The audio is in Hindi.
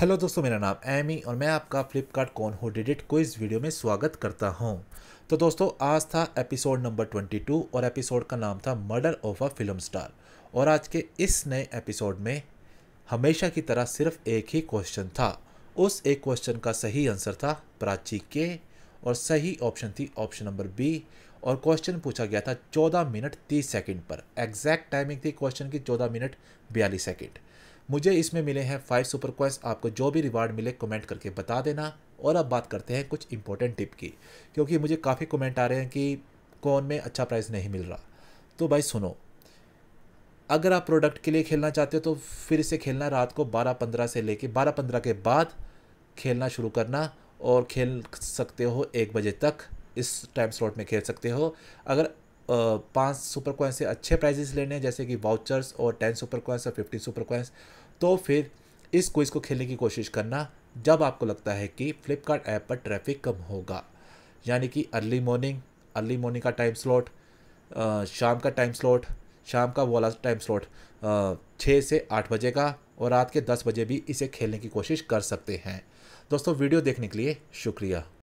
हेलो दोस्तों मेरा नाम एमी और मैं आपका फ्लिपकार्ट कौन हो डिडिट इस वीडियो में स्वागत करता हूं तो दोस्तों आज था एपिसोड नंबर 22 और एपिसोड का नाम था murder of a film star और आज के इस नए एपिसोड में हमेशा की तरह सिर्फ एक ही क्वेश्चन था उस एक क्वेश्चन का सही आंसर था प्राची के और सही ऑप्शन थी ऑप्शन नंबर बी और क्वेश्चन पूछा गया था चौदह मिनट तीस सेकेंड पर एग्जैक्ट टाइमिंग थी क्वेश्चन की चौदह मिनट बयालीस सेकेंड मुझे इसमें मिले हैं फाइव सुपर क्वेस्ट आपको जो भी रिवार्ड मिले कमेंट करके बता देना और अब बात करते हैं कुछ इंपॉर्टेंट टिप की क्योंकि मुझे काफ़ी कमेंट आ रहे हैं कि कौन में अच्छा प्राइस नहीं मिल रहा तो भाई सुनो अगर आप प्रोडक्ट के लिए खेलना चाहते हो तो फिर से खेलना रात को बारह पंद्रह से लेके बारह पंद्रह के बाद खेलना शुरू करना और खेल सकते हो एक बजे तक इस टाइम स्लॉट में खेल सकते हो अगर पाँच सुपर कॉइन से अच्छे प्राइजेस लेने हैं जैसे कि वाउचर्स और टेन सुपर कोइंस और फिफ्टी सुपर कोइंस तो फिर इस क्विज़ को खेलने की कोशिश करना जब आपको लगता है कि फ्लिपकार्ट ऐप पर ट्रैफिक कम होगा यानी कि अर्ली मॉर्निंग अर्ली मॉर्निंग का टाइम स्लॉट शाम का टाइम स्लॉट शाम का वाला टाइम स्लॉट छः से आठ बजे का और रात के दस बजे भी इसे खेलने की कोशिश कर सकते हैं दोस्तों वीडियो देखने के लिए शुक्रिया